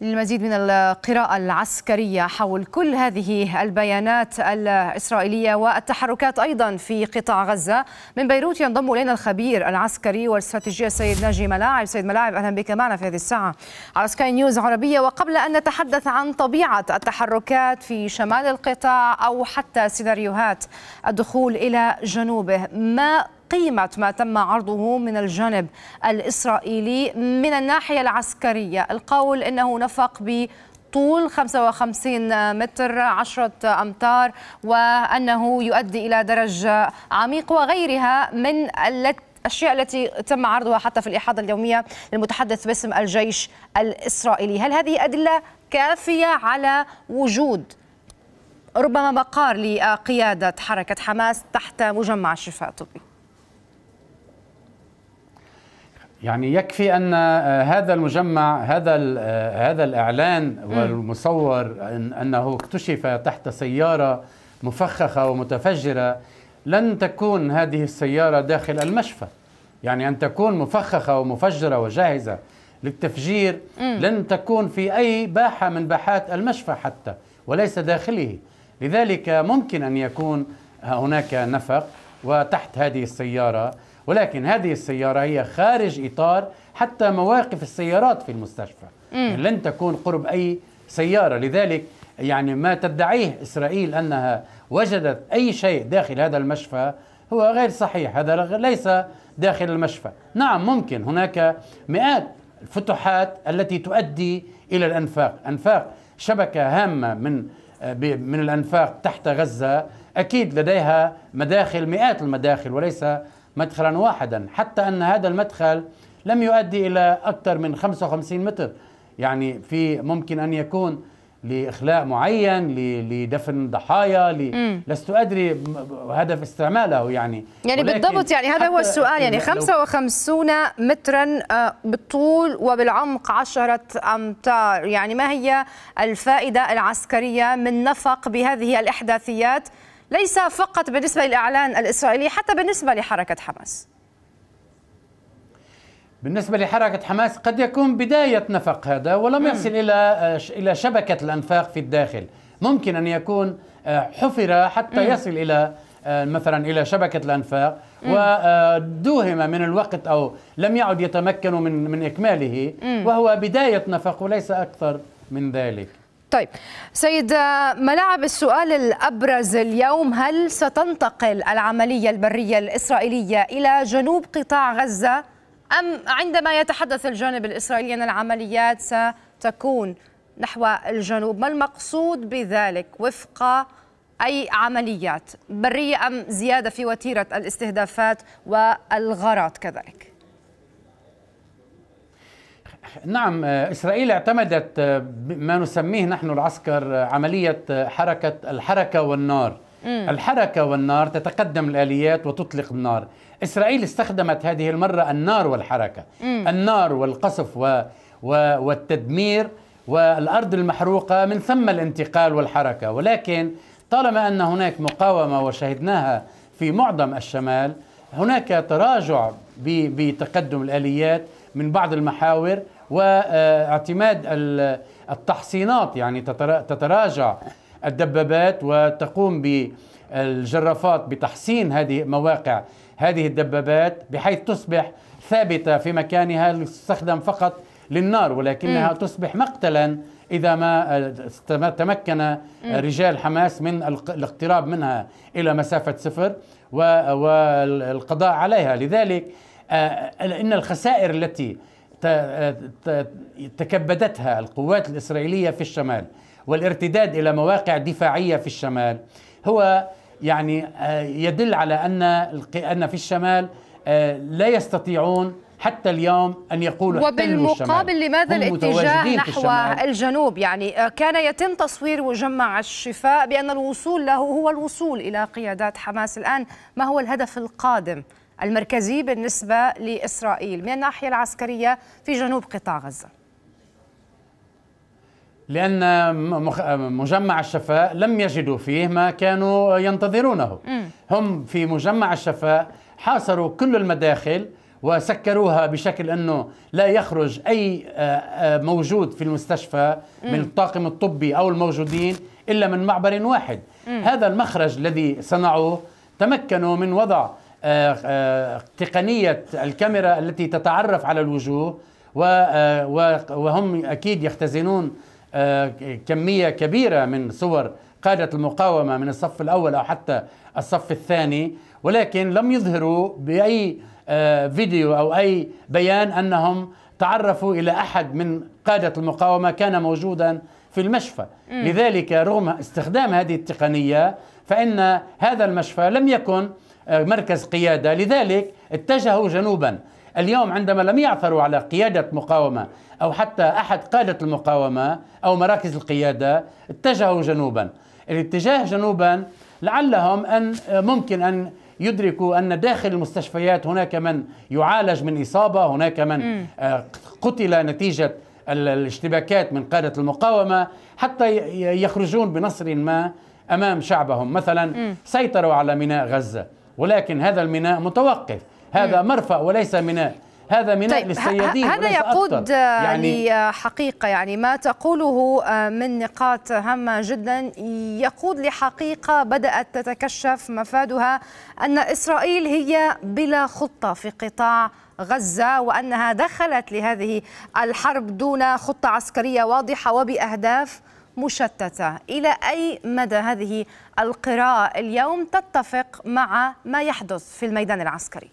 للمزيد من القراءة العسكرية حول كل هذه البيانات الإسرائيلية والتحركات أيضا في قطاع غزة من بيروت ينضم إلينا الخبير العسكري والاستراتيجية السيد ناجي ملاعب سيد ملاعب أهلا بك معنا في هذه الساعة على سكاي نيوز عربية وقبل أن نتحدث عن طبيعة التحركات في شمال القطاع أو حتى سيناريوهات الدخول إلى جنوبه ما قيمة ما تم عرضه من الجانب الإسرائيلي من الناحية العسكرية القول أنه نفق ب طول 55 متر 10 أمتار وأنه يؤدي إلى درجة عميق وغيرها من الاشياء التي تم عرضها حتى في الإحاضة اليوميه للمتحدث باسم الجيش الاسرائيلي، هل هذه ادله كافيه على وجود ربما مقار لقياده حركه حماس تحت مجمع الشفاء الطبي؟ يعني يكفي ان آه، هذا المجمع هذا آه، هذا الاعلان والمصور انه اكتشف تحت سياره مفخخه ومتفجره لن تكون هذه السياره داخل المشفى يعني ان تكون مفخخه ومفجره وجاهزه للتفجير لن تكون في اي باحه من باحات المشفى حتى وليس داخله لذلك ممكن ان يكون هناك نفق وتحت هذه السياره ولكن هذه السيارة هي خارج إطار حتى مواقف السيارات في المستشفى يعني لن تكون قرب أي سيارة لذلك يعني ما تدعيه إسرائيل أنها وجدت أي شيء داخل هذا المشفى هو غير صحيح هذا ليس داخل المشفى نعم ممكن هناك مئات الفتوحات التي تؤدي إلى الأنفاق أنفاق شبكة هامة من من الأنفاق تحت غزة أكيد لديها مداخل مئات المداخل وليس مدخلا واحدا حتى أن هذا المدخل لم يؤدي إلى أكثر من 55 متر يعني في ممكن أن يكون لإخلاء معين لدفن ضحايا ل... لست أدري هدف استعماله يعني يعني بالضبط يعني هذا هو السؤال يعني 55 مترا آه، بالطول وبالعمق 10 أمتار يعني ما هي الفائدة العسكرية من نفق بهذه الإحداثيات ليس فقط بالنسبة للإعلان الإسرائيلي حتى بالنسبة لحركة حماس بالنسبة لحركة حماس قد يكون بداية نفق هذا ولم يصل إلى آه، إلى شبكة الأنفاق في الداخل ممكن أن يكون آه، حفر حتى يصل إلى آه، مثلا الى شبكه الانفاق ودوهم من الوقت او لم يعد يتمكنوا من من اكماله وهو بدايه نفق وليس اكثر من ذلك طيب سيد آه، ملاعب السؤال الأبرز اليوم هل ستنتقل العملية البرية الإسرائيلية إلى جنوب قطاع غزة أم عندما يتحدث الجانب الإسرائيلي أن العمليات ستكون نحو الجنوب ما المقصود بذلك وفق أي عمليات برية أم زيادة في وتيرة الاستهدافات والغارات كذلك نعم إسرائيل اعتمدت آه، ما نسميه نحن العسكر آه، عملية آه، حركة الحركة والنار الحركة والنار تتقدم الآليات وتطلق النار إسرائيل استخدمت هذه المرة النار والحركة م. النار والقصف و... و... والتدمير والأرض المحروقة من ثم الانتقال والحركة ولكن طالما أن هناك مقاومة وشهدناها في معظم الشمال هناك تراجع بتقدم الآليات من بعض المحاور واعتماد التحصينات يعني تتراجع الدبابات وتقوم بالجرافات بتحصين هذه مواقع هذه الدبابات بحيث تصبح ثابتة في مكانها تستخدم فقط للنار ولكنها م. تصبح مقتلا إذا ما تمكن رجال حماس من الاقتراب منها إلى مسافة صفر والقضاء عليها لذلك آه، إن الخسائر التي تكبدتها القوات الإسرائيلية في الشمال والارتداد إلى مواقع دفاعية في الشمال هو يعني آه، يدل على أن أن في الشمال آه، لا يستطيعون حتى اليوم ان يقولوا وبالمقابل لماذا الاتجاه نحو الجنوب يعني آه، كان يتم تصوير وجمع الشفاء بان الوصول له هو الوصول الى قيادات حماس الان ما هو الهدف القادم المركزي بالنسبة لإسرائيل من الناحية العسكرية في جنوب قطاع غزة لأن مجمع الشفاء لم يجدوا فيه ما كانوا ينتظرونه هم في مجمع الشفاء حاصروا كل المداخل وسكروها بشكل انه لا يخرج اي آه، آه، موجود في المستشفى من الطاقم الطبي او الموجودين الا من معبر واحد هذا المخرج الذي صنعوه تمكنوا من وضع آه، آه، تقنيه الكاميرا التي تتعرف على الوجوه آه، وهم اكيد يختزنون كميه كبيره من صور قاده المقاومه من الصف الاول او حتى الصف الثاني ولكن لم يظهروا باي فيديو او اي بيان انهم تعرفوا الى احد من قاده المقاومه كان موجودا في المشفى لذلك رغم استخدام هذه التقنيه فان هذا المشفى لم يكن آه، مركز قيادة لذلك اتجهوا جنوبا اليوم عندما لم يعثروا على قيادة مقاومة أو حتى أحد قادة المقاومة أو مراكز القيادة اتجهوا جنوبا الاتجاه جنوبا لعلهم أن آه، ممكن أن يدركوا أن داخل المستشفيات هناك من يعالج من إصابة هناك من آه، قتل نتيجة الاشتباكات من قادة المقاومة حتى يخرجون بنصر ما أمام شعبهم مثلا سيطروا على ميناء غزة ولكن هذا الميناء متوقف هذا مرفأ وليس ميناء هذا ميناء طيب للسيادين هذا يقود آه، يعني لحقيقة يعني ما تقوله آه، من نقاط هامة جدا يقود لحقيقة بدأت تتكشف مفادها أن إسرائيل هي بلا خطة في قطاع غزة وأنها دخلت لهذه الحرب دون خطة عسكرية واضحة وبأهداف مشتتة إلى أي مدى هذه القراءة اليوم تتفق مع ما يحدث في الميدان العسكري؟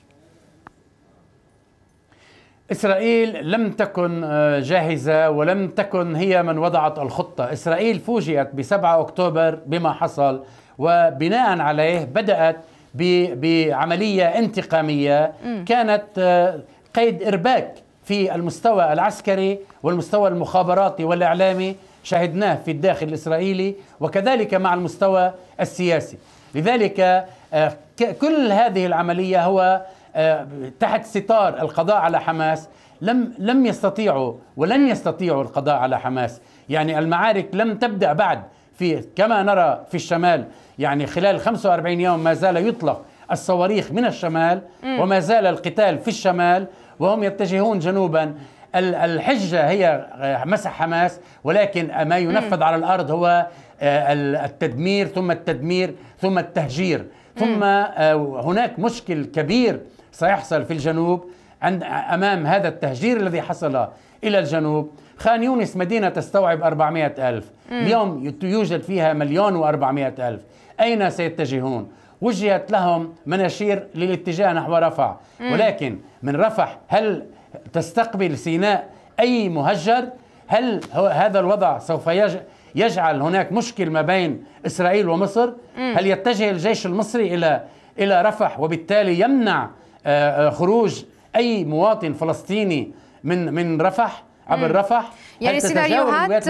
إسرائيل لم تكن آه، جاهزة ولم تكن هي من وضعت الخطة إسرائيل فوجئت ب 7 أكتوبر بما حصل وبناء عليه بدأت بعملية انتقامية كانت آه، قيد إرباك في المستوى العسكري والمستوى المخابراتي والإعلامي شهدناه في الداخل الإسرائيلي وكذلك مع المستوى السياسي لذلك آه، كل هذه العملية هو آه، تحت ستار القضاء على حماس لم لم يستطيعوا ولن يستطيعوا القضاء على حماس يعني المعارك لم تبدأ بعد في كما نرى في الشمال يعني خلال 45 يوم ما زال يطلق الصواريخ من الشمال وما زال القتال في الشمال وهم يتجهون جنوبا الحجة هي مسح حماس ولكن ما ينفذ على الأرض هو آه، التدمير ثم التدمير ثم التهجير ثم آه، هناك مشكل كبير سيحصل في الجنوب عند أمام هذا التهجير الذي حصل إلى الجنوب خان يونس مدينة تستوعب 400 ألف اليوم يوجد فيها مليون و400 ألف أين سيتجهون؟ وجهت لهم مناشير للاتجاه نحو رفح ولكن من رفح هل تستقبل سيناء أي مهجر هل هذا الوضع سوف يجعل هناك مشكل ما بين إسرائيل ومصر هل يتجه الجيش المصري إلى إلى رفح وبالتالي يمنع آه، آه، خروج أي مواطن فلسطيني من من رفح عبر رفح يعني سيناريوهات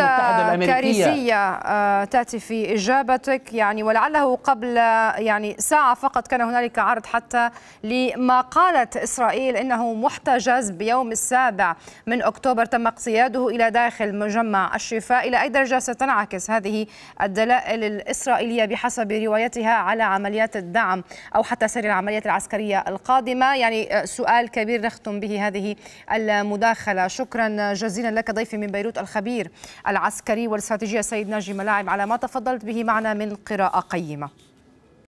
كارثية آه، تأتي في إجابتك يعني ولعله قبل يعني ساعة فقط كان هنالك عرض حتى لما قالت إسرائيل إنه محتجز بيوم السابع من أكتوبر تم اقتياده إلى داخل مجمع الشفاء إلى أي درجة ستنعكس هذه الدلائل الإسرائيلية بحسب روايتها على عمليات الدعم أو حتى سير العمليات العسكرية القادمة يعني آه، سؤال كبير نختم به هذه المداخلة شكرا جزيلا لك ضيفي من بيروت الخبير العسكري والاستراتيجية سيد ناجي ملاعب على ما تفضلت به معنا من قراءة قيمة